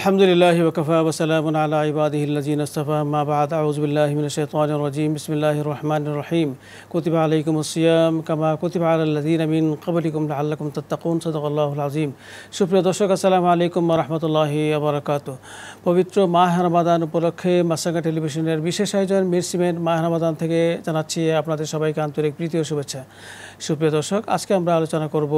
আলহামদুলিল্লাহ ওকফা ওসালাম আল্লাহ ইবাদিল্লাজিন আস্তফা মাবাদ আউজবিল্লাহিনশানজিম বিসমিল্লাহ রহমান রহিম কুতিবা আলাইকুম সিয়াম কামা কুতিবা আল্লাদিন আমিন কবলিকুম আল্লাকুম তত্তাকুন সদকাল্লাহ আজিম সুপ্রিয় দর্শক আসসালামু আলাইকুম রহমতুল্লাহি আবরকাত পবিত্র মাহরামাদান উপলক্ষে মাসাঙ্গা টেলিভিশনের বিশেষ আয়োজন মির সিমেন্ট মাহরামাদান থেকে জানাচ্ছি আপনাদের সবাইকে আন্তরিক প্রীতীয় শুভেচ্ছা সুপ্রিয় দর্শক আজকে আমরা আলোচনা করব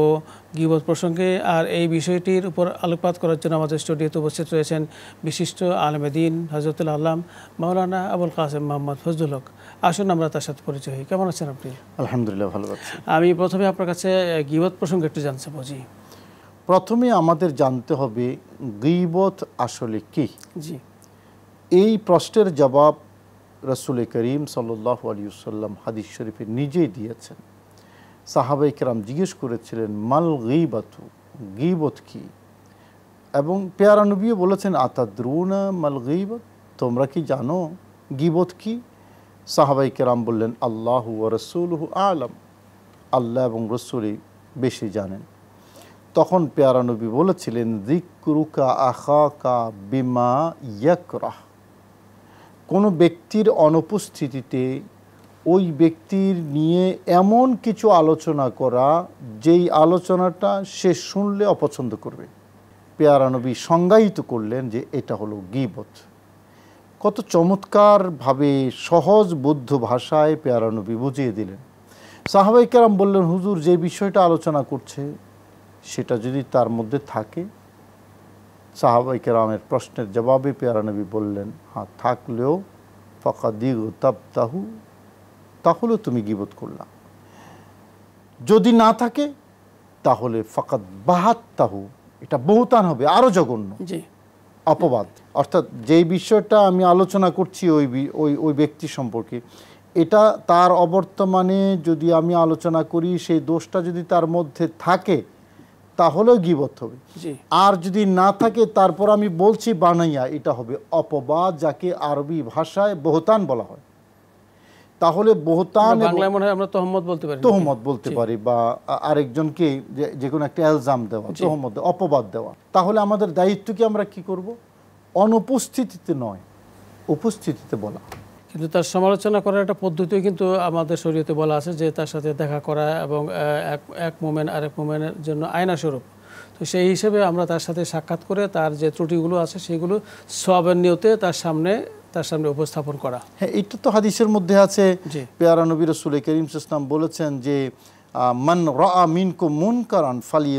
গিবত প্রসঙ্গে আর এই বিষয়টির উপর আলোকপাত করার জন্য আমাদের স্টুডিওতে উপস্থিত রয়েছেন বিশিষ্ট আলমেদিন হজরতুল আলাম মৌলানা আবুল কাসেম মোহাম্মদ ফজলুল হক আসুন আমরা তার সাথে পরিচয় হই কেমন আছেন আপনি আলহামদুলিল্লাহ ভালো আছি আমি প্রথমে আপনার কাছে গিবত প্রসঙ্গে একটু জানতে বুঝি প্রথমে আমাদের জানতে হবে গিবত আসলে কি জি এই প্রশ্নের জবাব রসুল করিম সাল্লাহ আলিয়াল্লাম হাদিস শরীফে নিজেই দিয়েছেন সাহাবাইকার জিজ্ঞেস করেছিলেন মাল গিবাতু গিবত কী এবং পেয়ারা নবীও বলেছেন আতাদ্রুনা মাল গিবত তোমরা কি জানো গিবত কি সাহাবাই কেরাম বললেন আল্লাহ ও রসুলহু আলম আল্লাহ এবং রসুলই বেশি জানেন তখন পেয়ারা নবী বলেছিলেন দিকরুকা কা বিমা ইয়াকরাহ কোনো ব্যক্তির অনুপস্থিতিতে ওই ব্যক্তির নিয়ে এমন কিছু আলোচনা করা যেই আলোচনাটা সে শুনলে অপছন্দ করবে পেয়ারানবী সংজ্ঞায়িত করলেন যে এটা হলো গিবত কত চমৎকারভাবে সহজ বৌদ্ধ ভাষায় পেয়ারানবী বুঝিয়ে দিলেন সাহাবাই কেরাম বললেন হুজুর যে বিষয়টা আলোচনা করছে সেটা যদি তার মধ্যে থাকে সাহাবাই কেরামের প্রশ্নের জবাবে পেয়ারানবী বললেন হ্যাঁ থাকলেও ফাঁকা দিগ তাপ তাহু তাহলেও তুমি গিবত করলাম যদি না থাকে তাহলে ফাকাত বাহাত তাহু এটা বহুতান হবে আরও জঘন্য অপবাদ অর্থাৎ যেই বিষয়টা আমি আলোচনা করছি ওই ওই ওই ব্যক্তি সম্পর্কে এটা তার অবর্তমানে যদি আমি আলোচনা করি সেই দোষটা যদি তার মধ্যে থাকে তাহলেও গিবত হবে আর যদি না থাকে তারপর আমি বলছি বানাইয়া এটা হবে অপবাদ যাকে আরবি ভাষায় বহুতান বলা হয় তাহলে বোহতান বাংলায় মনে হয় আমরা তোহমত বলতে পারি তহমত বলতে পারি বা আরেকজনকে যে কোনো একটা অ্যালজাম দেওয়া তোহমত অপবাদ দেওয়া তাহলে আমাদের দায়িত্ব কি আমরা কি করব অনুপস্থিতিতে নয় উপস্থিতিতে বলা কিন্তু তার সমালোচনা করার একটা পদ্ধতিও কিন্তু আমাদের শরীয়তে বলা আছে যে তার সাথে দেখা করা এবং এক এক মোমেন্ট আরেক মোমেনের জন্য আয়নাস্বরূপ তো সেই হিসেবে আমরা তার সাথে সাক্ষাৎ করে তার যে ত্রুটিগুলো আছে সেগুলো সবের নিয়তে তার সামনে তার সামনে উপস্থাপন করা হ্যাঁ এটা তো হাদিসের মধ্যে আছে পেয়ারা নবী রসুল করিম ইসলাম বলেছেন যে মান কারণ ফালি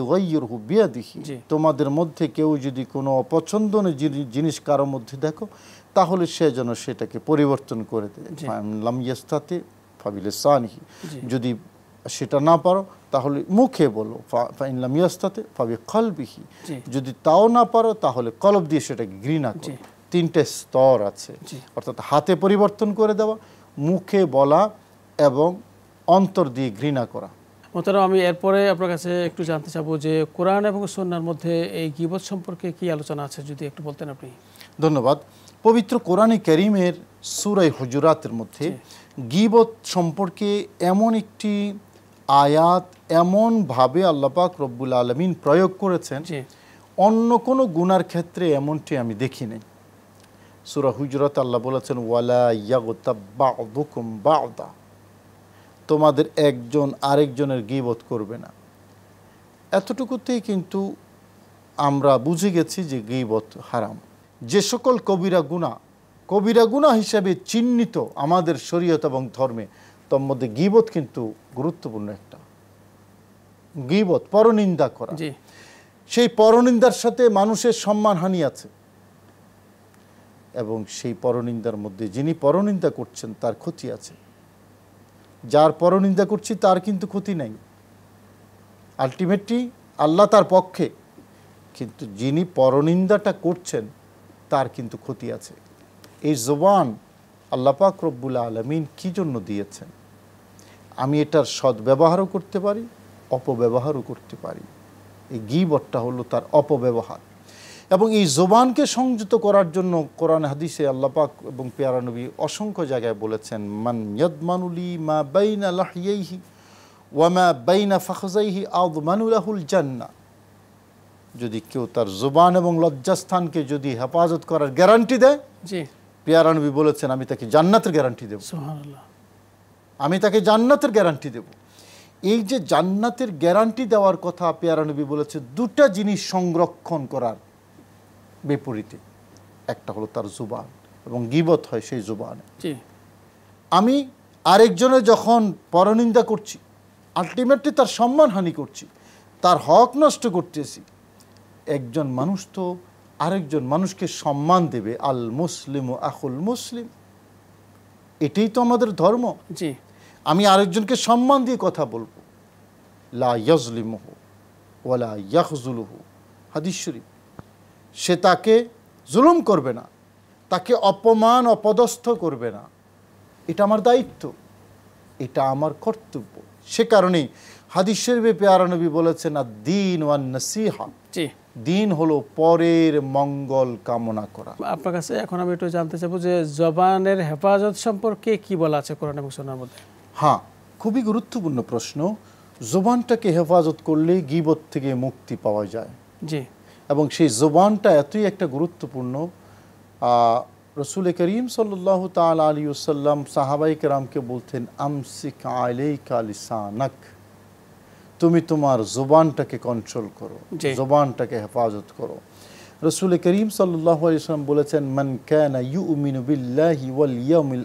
হু বিয়া দেখি তোমাদের মধ্যে কেউ যদি কোনো অপছন্দনীয় জিনিস কারোর মধ্যে দেখো তাহলে সে যেন সেটাকে পরিবর্তন করে দেয় লামিয়াস্তাতে ফাবিলে সানহি যদি সেটা না পারো তাহলে মুখে বলো ইনলামিয়াস্তাতে ফাবি কলবিহি যদি তাও না পারো তাহলে কলব দিয়ে সেটাকে ঘৃণা করো তিনটে স্তর আছে অর্থাৎ হাতে পরিবর্তন করে দেওয়া মুখে বলা এবং অন্তর দিয়ে ঘৃণা করা মোতারা আমি এরপরে আপনার কাছে একটু জানতে চাবো যে কোরআন এবং সন্ন্যার মধ্যে এই গিবত সম্পর্কে কি আলোচনা আছে যদি একটু বলতেন আপনি ধন্যবাদ পবিত্র কোরআনে করিমের সুরাই হজুরাতের মধ্যে গিবত সম্পর্কে এমন একটি আয়াত এমনভাবে আল্লাপাক রব্বুল আলমিন প্রয়োগ করেছেন অন্য কোনো গুনার ক্ষেত্রে এমনটি আমি দেখি নাই সুরা হুজরত আল্লাহ বলেছেন ওয়ালা তোমাদের একজন আরেকজনের গিবত করবে না এতটুকুতেই কিন্তু আমরা বুঝে গেছি যে গিবত হারাম যে সকল কবিরা গুণা কবিরা গুণা হিসাবে চিহ্নিত আমাদের শরীয়ত এবং ধর্মে তোর মধ্যে গিবত কিন্তু গুরুত্বপূর্ণ একটা গিবত পরনিন্দা করা সেই পরনিন্দার সাথে মানুষের সম্মানহানি আছে এবং সেই পরনিন্দার মধ্যে যিনি পরনিন্দা করছেন তার ক্ষতি আছে যার পরনিন্দা করছি তার কিন্তু ক্ষতি নাই আলটিমেটলি আল্লাহ তার পক্ষে কিন্তু যিনি পরনিন্দাটা করছেন তার কিন্তু ক্ষতি আছে এই জবান আল্লাপাক রব্বুল আলমিন কি জন্য দিয়েছেন আমি এটার সদ্ব্যবহারও করতে পারি অপব্যবহারও করতে পারি এই গিবটটা হলো তার অপব্যবহার এবং এই জোবানকে সংযুক্ত করার জন্য কোরআন হাদিসে আল্লাপাক এবং পেয়ারা নবী অসংখ্য জায়গায় বলেছেন মান মানুলি মা বাইনা ওয়া ওয়ামা বাইনা ফাখজাইহি আউদ মানুলাহুল জান্না যদি কেউ তার জোবান এবং লজ্জাস্থানকে যদি হেফাজত করার গ্যারান্টি দেয় পেয়ারা নবী বলেছেন আমি তাকে জান্নাতের গ্যারান্টি দেবো আমি তাকে জান্নাতের গ্যারান্টি দেব এই যে জান্নাতের গ্যারান্টি দেওয়ার কথা পেয়ারা নবী বলেছে দুটা জিনিস সংরক্ষণ করার বিপরীতে একটা হলো তার জুবান এবং গিবত হয় সেই জুবানে আমি আরেকজনের যখন পরনিন্দা করছি আলটিমেটলি তার সম্মানহানি করছি তার হক নষ্ট করতেছি একজন মানুষ তো আরেকজন মানুষকে সম্মান দেবে আল মুসলিম ও আকুল মুসলিম এটাই তো আমাদের ধর্ম জি আমি আরেকজনকে সম্মান দিয়ে কথা বলবো লা ইয়াজলিমহু ওয়ালা ইয়াখজুলহু হাদিস শরীফ সে তাকে জুলুম করবে না তাকে অপমান অপদস্থ করবে না এটা আমার দায়িত্ব এটা আমার কর্তব্য সে কারণেই হাদিসের বেপে আর নবী বলেছেন আর দিন ওয়ান নসিহা দিন হলো পরের মঙ্গল কামনা করা আপনার কাছে এখন আমি একটু জানতে চাবো যে জবানের হেফাজত সম্পর্কে কি বলা আছে কোরআন এবং মধ্যে হ্যাঁ খুবই গুরুত্বপূর্ণ প্রশ্ন জবানটাকে হেফাজত করলে গিবত থেকে মুক্তি পাওয়া যায় জি এবং সেই জোবানটা এতই একটা গুরুত্বপূর্ণ রসুল করিম সাল্লাহ তাল আলী ওসাল্লাম সাহাবাই কেরামকে বলতেন আমসিক আলাই কালিসানাক তুমি তোমার জোবানটাকে কন্ট্রোল করো জোবানটাকে হেফাজত করো রসুল করিম সাল্লাম বলেছেন মান কেন ইউ উমিন ওয়াল ইয়ামিল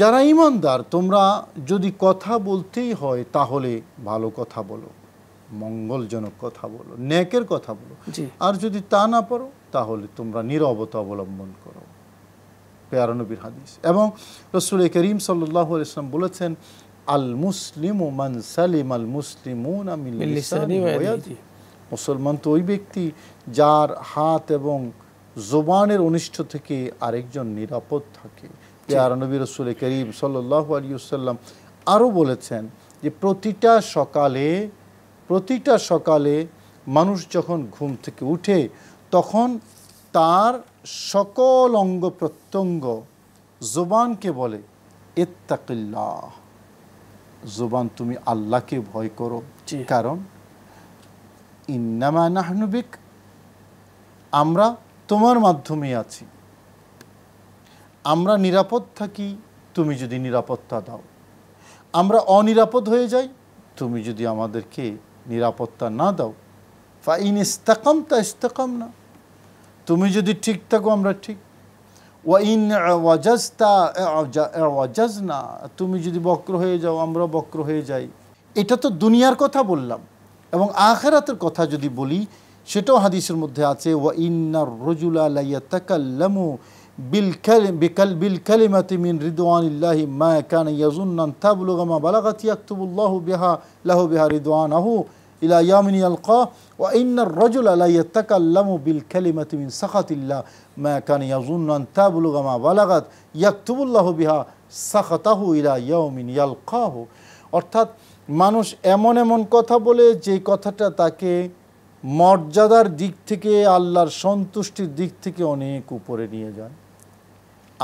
যারা ইমানদার তোমরা যদি কথা বলতেই হয় তাহলে ভালো কথা বলো মঙ্গলজনক কথা বলো ন্যাকের কথা বলো আর যদি তা না পারো তাহলে তোমরা নিরবতা অবলম্বন করো পেয়ারানবীর হাদিস এবং রসুল করিম সাল্লাহ ইসলাম বলেছেন আল মুসলিম ও মান সালিম আল মুসলিম মুসলমান তো ওই ব্যক্তি যার হাত এবং জোবানের অনিষ্ঠ থেকে আরেকজন নিরাপদ থাকে পেয়ারানবী রসুল করিম সাল্লাহ আলী আরও বলেছেন যে প্রতিটা সকালে প্রতিটা সকালে মানুষ যখন ঘুম থেকে উঠে তখন তার সকল অঙ্গ প্রত্যঙ্গ জোবানকে বলে এত্তাকিল্লাহ জোবান তুমি আল্লাহকে ভয় করো কারণ ইন্নামা নাহনুবিক আমরা তোমার মাধ্যমে আছি আমরা নিরাপদ থাকি তুমি যদি নিরাপত্তা দাও আমরা অনিরাপদ হয়ে যাই তুমি যদি আমাদেরকে নিরাপত্তা না দাও ফা ইন ইস্তাকাম তা ইস্তাকাম না তুমি যদি ঠিক থাকো আমরা ঠিক ওয়া ইন তা ওয়াজাজ না তুমি যদি বক্র হয়ে যাও আমরা বক্র হয়ে যাই এটা তো দুনিয়ার কথা বললাম এবং আখেরাতের কথা যদি বলি সেটাও হাদিসের মধ্যে আছে ওয়া ইন্না রজুলা লাইয়া তাকাল্লামু বিকালিমাতি মিন রিদওয়ানিল্লাহি মা কানা ইয়াজুন্নান তাবলুগ মা বালাগাত ইয়াকতুবুল্লাহু বিহা লাহু বিহা রিদওয়ানাহু ইলা ইয়ামিন ইয়ালকা ওয়া ইন্নার রাজুল লা ইয়াতাকাল্লামু বিল কালিমাতি মিন সাখাতিল্লাহ মা কানা ইয়াজুন্নান তাবলুগ মা বালাগাত ইয়াকতুবুল্লাহু বিহা সাখাতাহু ইলা ইয়ামিন ইয়ালকাহু অর্থাৎ মানুষ এমন এমন কথা বলে যে কথাটা তাকে মর্যাদার দিক থেকে আল্লাহর সন্তুষ্টির দিক থেকে অনেক উপরে নিয়ে যায়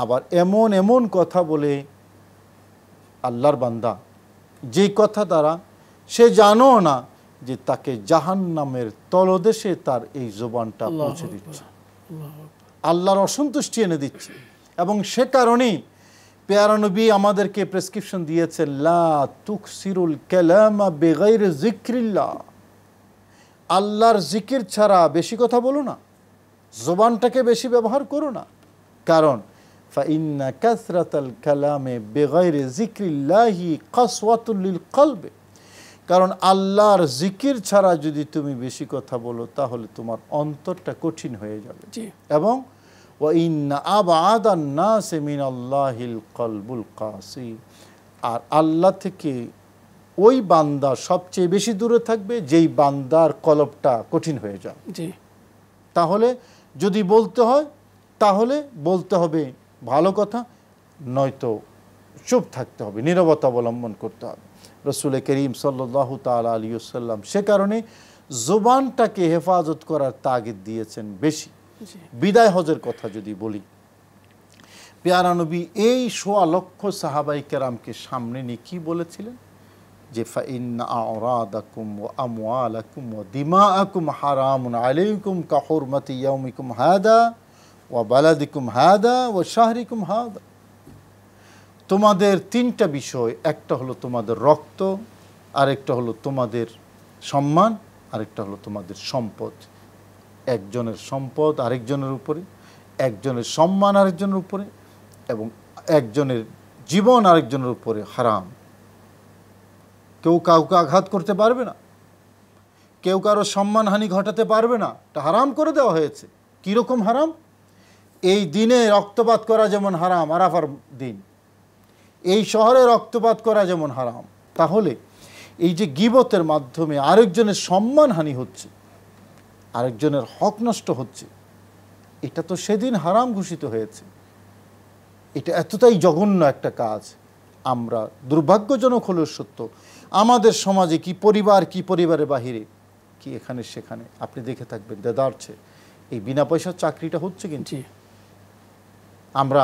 আবার এমন এমন কথা বলে আল্লাহর বান্দা যে কথা দ্বারা সে জানো না যে তাকে জাহান নামের তলদেশে তার এই জোবানটা পৌঁছে দিচ্ছে আল্লাহর অসন্তুষ্টি এনে দিচ্ছে এবং সে কারণেই পেয়ারানবী আমাদেরকে প্রেসক্রিপশন দিয়েছে লা জিক্রিল্লা আল্লাহর জিকির ছাড়া বেশি কথা বলো না জোবানটাকে বেশি ব্যবহার করো না কারণ ফাইন্না কাসরাতাল কালামে বেগাইরে জিক্রিল্লাহি কাসওয়াতুল্লিল কলবে কারণ আল্লাহর জিকির ছাড়া যদি তুমি বেশি কথা বলো তাহলে তোমার অন্তরটা কঠিন হয়ে যাবে এবং কলবুল কাসি আর আল্লাহ থেকে ওই বান্দা সবচেয়ে বেশি দূরে থাকবে যেই বান্দার কলপটা কঠিন হয়ে যাবে তাহলে যদি বলতে হয় তাহলে বলতে হবে ভালো কথা নয়তো চুপ থাকতে হবে নিরবতা অবলম্বন করতে হবে রসুল করিম সাল্লাহ তাল সাল্লাম সে কারণে জোবানটাকে হেফাজত করার তাগিদ দিয়েছেন বেশি বিদায় হজের কথা যদি বলি পেয়ারানবী এই সোয়া লক্ষ সাহাবাই কেরামকে সামনে নিয়ে কি বলেছিলেন যে ফাইন্না আরাদাকুম ও দিমা আলাইকুম ও বালাদিকুম হাদা ও শাহরিকুম হাদা তোমাদের তিনটা বিষয় একটা হলো তোমাদের রক্ত আরেকটা হলো তোমাদের সম্মান আরেকটা হলো তোমাদের সম্পদ একজনের সম্পদ আরেকজনের উপরে একজনের সম্মান আরেকজনের উপরে এবং একজনের জীবন আরেকজনের উপরে হারাম কেউ কাউকে আঘাত করতে পারবে না কেউ কারো সম্মানহানি ঘটাতে পারবে না এটা হারাম করে দেওয়া হয়েছে কীরকম হারাম এই দিনে রক্তপাত করা যেমন হারাম আরাফার দিন এই শহরে রক্তপাত করা যেমন হারাম তাহলে এই যে গিবতের মাধ্যমে আরেকজনের সম্মানহানি হচ্ছে আরেকজনের হক নষ্ট হচ্ছে এটা তো সেদিন হারাম ঘোষিত হয়েছে এটা এতটাই জঘন্য একটা কাজ আমরা দুর্ভাগ্যজনক হলেও সত্য আমাদের সমাজে কি পরিবার কি পরিবারের বাহিরে কি এখানে সেখানে আপনি দেখে থাকবেন দেদারছে এই বিনা পয়সার চাকরিটা হচ্ছে কিন্তু আমরা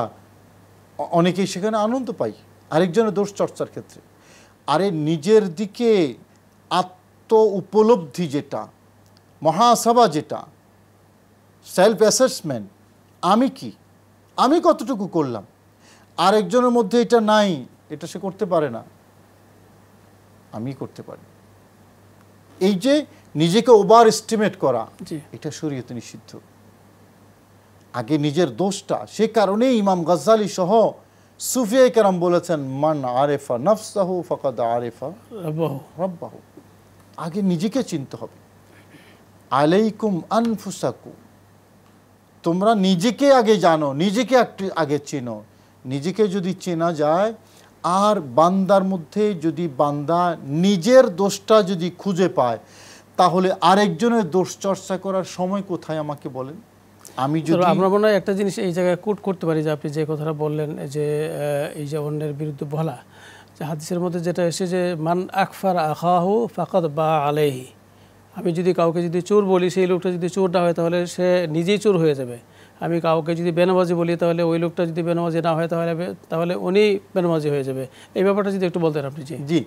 অনেকেই সেখানে আনন্দ পাই আরেকজনের দোষ চর্চার ক্ষেত্রে আরে নিজের দিকে আত্ম উপলব্ধি যেটা মহাসভা যেটা সেলফ অ্যাসেসমেন্ট আমি কি আমি কতটুকু করলাম আরেকজনের মধ্যে এটা নাই এটা সে করতে পারে না আমি করতে পারি এই যে নিজেকে ওভার এস্টিমেট করা এটা শরীয়তে নিষিদ্ধ আগে নিজের দোষটা সে কারণেই ইমাম গজ্জালি সহ সুফিয়া কেরাম বলেছেন মান আরেফা নফসাহু ফকদ আরেফা রব্বাহু আগে নিজেকে চিনতে হবে আলাইকুম আনফুসাকু তোমরা নিজেকে আগে জানো নিজেকে আগে চেনো নিজেকে যদি চেনা যায় আর বান্দার মধ্যে যদি বান্দা নিজের দোষটা যদি খুঁজে পায় তাহলে আরেকজনের দোষ চর্চা করার সময় কোথায় আমাকে বলেন আমি যদি আমরা মনে হয় একটা জিনিস এই জায়গায় কোট করতে পারি যে আপনি যে কথাটা বললেন যে এই যে অন্যের বিরুদ্ধে বলা যে হাদিসের মধ্যে যেটা এসে যে মান আকফার আখাহু ফাকাদ বা আলেহি আমি যদি কাউকে যদি চোর বলি সেই লোকটা যদি চোর না হয় তাহলে সে নিজেই চোর হয়ে যাবে আমি কাউকে যদি বেনামাজি বলি তাহলে ওই লোকটা যদি বেনামাজি না হয় তাহলে তাহলে উনি বেনামাজি হয়ে যাবে এই ব্যাপারটা যদি একটু বলতেন আপনি জি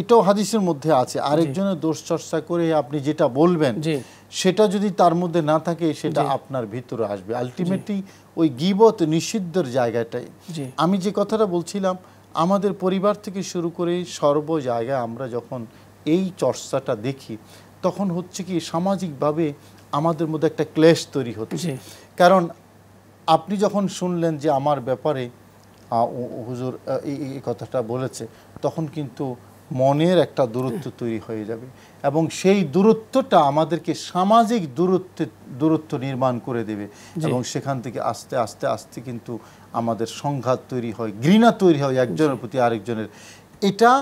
এটাও হাদিসের মধ্যে আছে আরেকজনের দোষ চর্চা করে আপনি যেটা বলবেন জি সেটা যদি তার মধ্যে না থাকে সেটা আপনার ভিতরে আসবে আলটিমেটলি ওই গিবত নিষিদ্ধর জায়গাটাই আমি যে কথাটা বলছিলাম আমাদের পরিবার থেকে শুরু করে সর্ব জায়গায় আমরা যখন এই চর্চাটা দেখি তখন হচ্ছে কি সামাজিকভাবে আমাদের মধ্যে একটা ক্লেশ তৈরি হচ্ছে কারণ আপনি যখন শুনলেন যে আমার ব্যাপারে হুজুর এই কথাটা বলেছে তখন কিন্তু মনের একটা দূরত্ব তৈরি হয়ে যাবে এবং সেই দূরত্বটা আমাদেরকে সামাজিক দূরত্বে দূরত্ব নির্মাণ করে দেবে এবং সেখান থেকে আস্তে আস্তে আস্তে কিন্তু আমাদের সংঘাত তৈরি হয় ঘৃণা তৈরি হয় একজনের প্রতি আরেকজনের এটা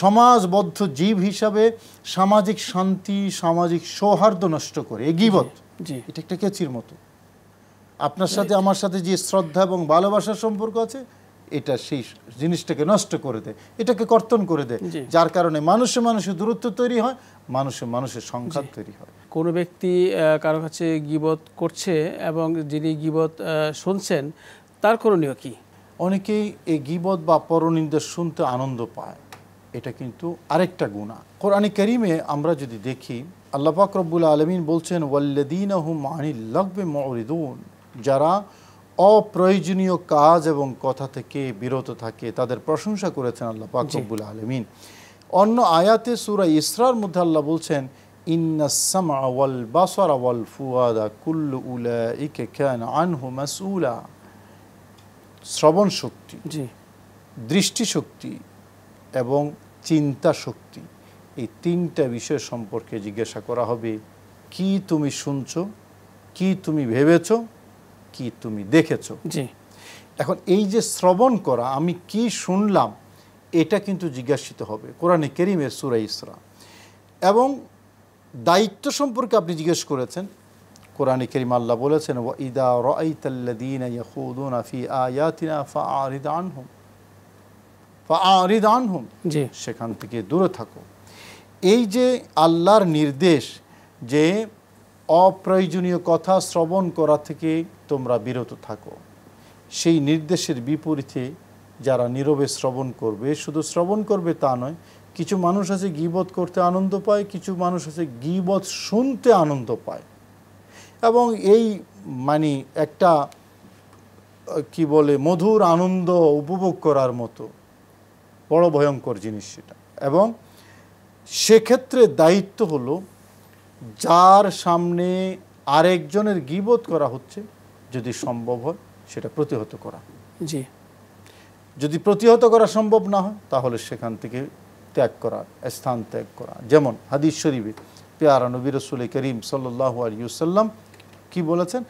সমাজবদ্ধ জীব হিসাবে সামাজিক শান্তি সামাজিক সৌহার্দ্য নষ্ট করে এগিবত এটা একটা কেচির মতো আপনার সাথে আমার সাথে যে শ্রদ্ধা এবং ভালোবাসার সম্পর্ক আছে এটা সেই জিনিসটাকে নষ্ট করে দেয় এটাকে কর্তন করে দেয় যার কারণে মানুষে মানুষে দূরত্ব তৈরি হয় মানুষে মানুষের সংঘাত তৈরি হয় কোনো ব্যক্তি কারো কাছে গিবত করছে এবং যিনি গিবত শুনছেন তার করণীয় কি অনেকেই এই গিবত বা পরনিন্দা শুনতে আনন্দ পায় এটা কিন্তু আরেকটা গুণা কোরআনে করিমে আমরা যদি দেখি আল্লাহ পাক রব্বুল আলমিন বলছেন ওয়াল্লাদিন হুম আনিল লাগবে মরিদুন যারা অপ্রয়োজনীয় কাজ এবং কথা থেকে বিরত থাকে তাদের প্রশংসা করেছেন আল্লাহ পাকবুল আলমিন অন্য আয়াতে সুরা ইসরার মধ্যে আল্লাহ বলছেন ওয়াল ফুয়াদা উলা শ্রবণ শক্তি দৃষ্টিশক্তি এবং চিন্তা শক্তি এই তিনটা বিষয় সম্পর্কে জিজ্ঞাসা করা হবে কি তুমি শুনছো কি তুমি ভেবেছো কি তুমি দেখেছ জি এখন এই যে শ্রবণ করা আমি কি শুনলাম এটা কিন্তু জিজ্ঞাসিত হবে কোরআনে কেরিমের সুরা ইসরা এবং দায়িত্ব সম্পর্কে আপনি জিজ্ঞেস করেছেন কোরআনে কেরিম আল্লাহ বলেছেন ও ইদা সেখান থেকে দূরে থাকো এই যে আল্লাহর নির্দেশ যে অপ্রয়োজনীয় কথা শ্রবণ করা থেকে তোমরা বিরত থাকো সেই নির্দেশের বিপরীতে যারা নীরবে শ্রবণ করবে শুধু শ্রবণ করবে তা নয় কিছু মানুষ আছে গিবধ করতে আনন্দ পায় কিছু মানুষ আছে গিবধ শুনতে আনন্দ পায় এবং এই মানে একটা কি বলে মধুর আনন্দ উপভোগ করার মতো বড় ভয়ঙ্কর জিনিস সেটা এবং সেক্ষেত্রে দায়িত্ব হলো যার সামনে আরেকজনের গিবধ করা হচ্ছে যদি সম্ভব হয় সেটা প্রতিহত করা জি যদি প্রতিহত করা সম্ভব না হয় তাহলে সেখান থেকে ত্যাগ করা স্থান ত্যাগ করা যেমন হাদিস শরীফে পেয়ারা নবীর রসুল করিম সাল্লাহ আলিয়াল্লাম কি বলেছেন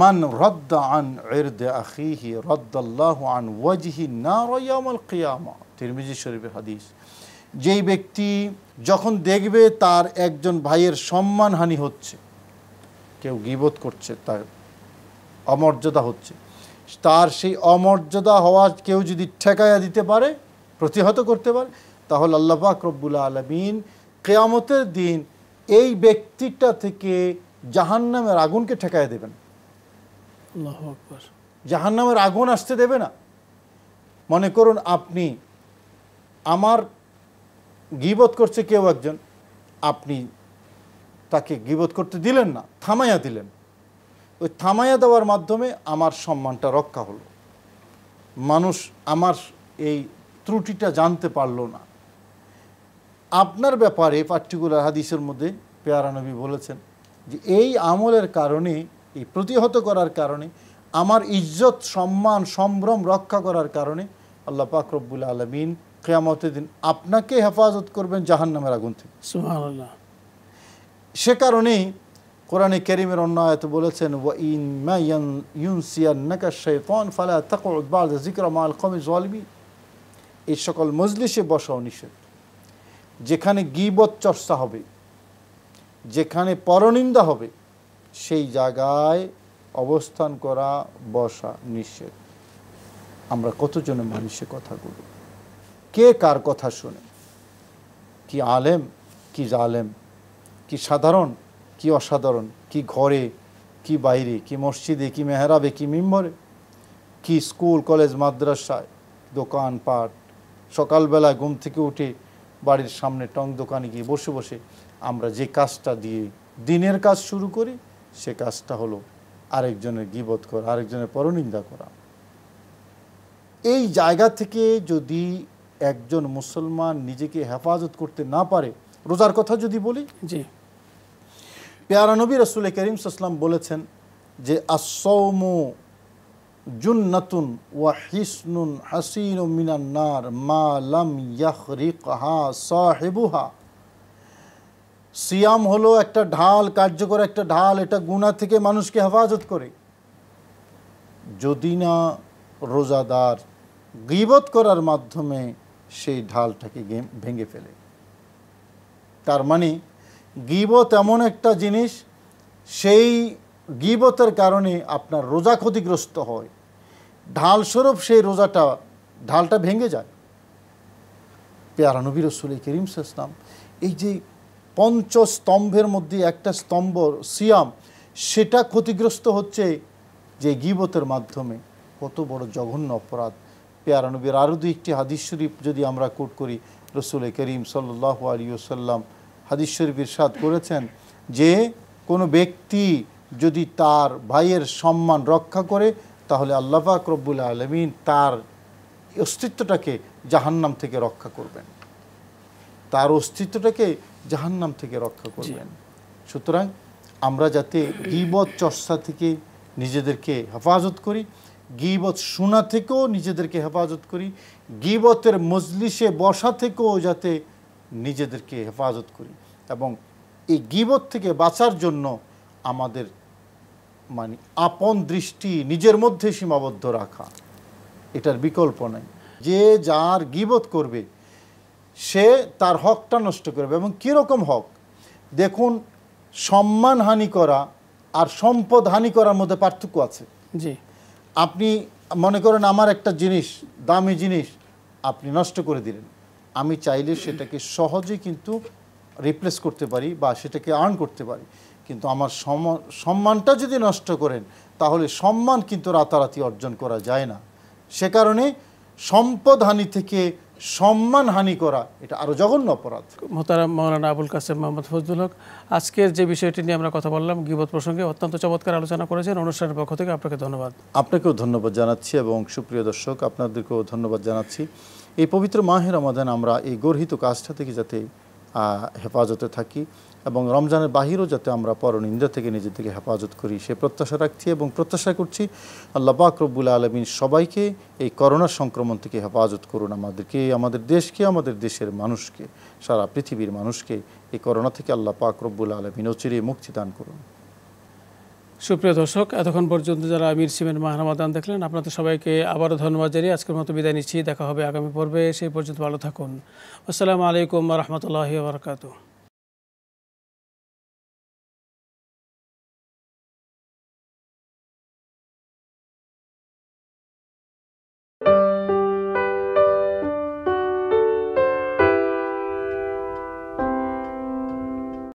মান রদ্দা আন এরদে আখিহি রদ্দাল্লাহ আন ওয়াজহি না রয়ামল কিয়ামা তিরমিজি শরীফের হাদিস যেই ব্যক্তি যখন দেখবে তার একজন ভাইয়ের সম্মানহানি হচ্ছে কেউ গিবোধ করছে তার অমর্যাদা হচ্ছে তার সেই অমর্যাদা হওয়া কেউ যদি ঠেকাইয়া দিতে পারে প্রতিহত করতে পারে তাহলে আল্লাপাক রব্বুল আলমিন কেয়ামতের দিন এই ব্যক্তিটা থেকে জাহান্নামের আগুনকে ঠেকাইয়া দেবেন জাহান্নামের আগুন আসতে দেবে না মনে করুন আপনি আমার গিবত করছে কেউ একজন আপনি তাকে গিবত করতে দিলেন না থামাইয়া দিলেন ওই থামাইয়া দেওয়ার মাধ্যমে আমার সম্মানটা রক্ষা হলো মানুষ আমার এই ত্রুটিটা জানতে পারলো না আপনার ব্যাপারে পার্টিকুলার হাদিসের মধ্যে নবী বলেছেন যে এই আমলের কারণে এই প্রতিহত করার কারণে আমার ইজ্জত সম্মান সম্ভ্রম রক্ষা করার কারণে আল্লাহ পাক রব্বুল আলমিন কেয়ামতের দিন আপনাকে হেফাজত করবেন জাহান্নামের আগুন থেকে সে কারণেই কোরআনে কেরিমের অন্য আয়ত বলেছেন ওয়াইন মাইয়ান ইউনসিয়ান নাকা শৈতন ফালা তাকুদ বাদ মাল কমি জলবি এই সকল মজলিসে বসাও নিষেধ যেখানে গিবত চর্চা হবে যেখানে পরনিন্দা হবে সেই জায়গায় অবস্থান করা বসা নিষেধ আমরা কতজনে মানুষের কথাগুলো কে কার কথা শোনে কি আলেম কি জালেম কি সাধারণ কি অসাধারণ কি ঘরে কি বাইরে কি মসজিদে কি মেহরাবে কি মিম্বরে কি স্কুল কলেজ মাদ্রাসায় দোকান পাট সকালবেলা ঘুম থেকে উঠে বাড়ির সামনে টং দোকানে গিয়ে বসে বসে আমরা যে কাজটা দিয়ে দিনের কাজ শুরু করি সে কাজটা হলো আরেকজনের গিবত করা আরেকজনের পরনিন্দা করা এই জায়গা থেকে যদি একজন মুসলমান নিজেকে হেফাজত করতে না পারে রোজার কথা যদি বলি জি নবী রসুল করিম সাল্লাম বলেছেন যে আসৌমু নতুন ওয়া হিসনুন হাসিন মিনান্নার মা লাম হা সাহেবুহা সিয়াম হলো একটা ঢাল কার্যকর একটা ঢাল এটা গুণা থেকে মানুষকে হেফাজত করে যদি না রোজাদার গিবত করার মাধ্যমে সেই ঢালটাকে ভেঙে ফেলে তার মানে গিবত এমন একটা জিনিস সেই গিবতের কারণে আপনার রোজা ক্ষতিগ্রস্ত হয় ঢালস্বরূপ সেই রোজাটা ঢালটা ভেঙে যায় পেয়ারা নবী রসুল করিম সাম এই যে পঞ্চ স্তম্ভের মধ্যে একটা স্তম্ভ সিয়াম সেটা ক্ষতিগ্রস্ত হচ্ছে যে গিবতের মাধ্যমে কত বড় জঘন্য অপরাধ পেয়ারা নবীর আরও দু একটি হাদিস শরীফ যদি আমরা কোট করি রসুল করিম সাল্লাহ আলী ওসাল্লাম হাদিস শরীফ ইরশাদ করেছেন যে কোনো ব্যক্তি যদি তার ভাইয়ের সম্মান রক্ষা করে তাহলে আল্লাহাক রব্বুল আলমিন তার অস্তিত্বটাকে জাহান্নাম থেকে রক্ষা করবেন তার অস্তিত্বটাকে জাহান্নাম থেকে রক্ষা করবেন সুতরাং আমরা যাতে গিবত চর্চা থেকে নিজেদেরকে হেফাজত করি গিবত শোনা থেকেও নিজেদেরকে হেফাজত করি গিবতের মজলিসে বসা থেকেও যাতে নিজেদেরকে হেফাজত করি এবং এই গিবত থেকে বাঁচার জন্য আমাদের মানে আপন দৃষ্টি নিজের মধ্যে সীমাবদ্ধ রাখা এটার বিকল্প নাই যে যার গিবত করবে সে তার হকটা নষ্ট করবে এবং কীরকম হক দেখুন সম্মান হানি করা আর সম্পদ হানি করার মধ্যে পার্থক্য আছে জি আপনি মনে করেন আমার একটা জিনিস দামি জিনিস আপনি নষ্ট করে দিলেন আমি চাইলে সেটাকে সহজে কিন্তু রিপ্লেস করতে পারি বা সেটাকে আর্ন করতে পারি কিন্তু আমার সম্মানটা যদি নষ্ট করেন তাহলে সম্মান কিন্তু রাতারাতি অর্জন করা যায় না সে কারণে সম্পদ হানি থেকে সম্মান হানি করা এটা আরও জঘন্য অপরাধ মোতারা মৌলানা আবুল কাসেম মোহাম্মদ ফজদুল হক আজকের যে বিষয়টি নিয়ে আমরা কথা বললাম গিবত প্রসঙ্গে অত্যন্ত চমৎকার আলোচনা করেছেন অনুষ্ঠানের পক্ষ থেকে আপনাকে ধন্যবাদ আপনাকেও ধন্যবাদ জানাচ্ছি এবং সুপ্রিয় দর্শক আপনাদেরকেও ধন্যবাদ জানাচ্ছি এই পবিত্র মাহের রমাদান আমরা এই গর্হিত কাজটা থেকে যাতে হেফাজতে থাকি এবং রমজানের বাহিরও যাতে আমরা পরনিন্দা থেকে নিজেদেরকে হেফাজত করি সে প্রত্যাশা রাখছি এবং প্রত্যাশা করছি আল্লাহ রব্বুল আলমিন সবাইকে এই করোনা সংক্রমণ থেকে হেফাজত করুন আমাদেরকে আমাদের দেশকে আমাদের দেশের মানুষকে সারা পৃথিবীর মানুষকে এই করোনা থেকে আল্লাহ রব্বুল আলমিন অচিরে মুক্তি দান করুন সুপ্রিয় দর্শক এতক্ষণ পর্যন্ত যারা আমির সিমের মাহানামাদান দেখলেন আপনাদের সবাইকে আবারও ধন্যবাদ জানিয়ে আজকের মতো বিদায় নিচ্ছি দেখা হবে আগামী পর্বে সেই পর্যন্ত ভালো থাকুন আসসালামু আলাইকুম রহমতুল্লাহ বারকাতু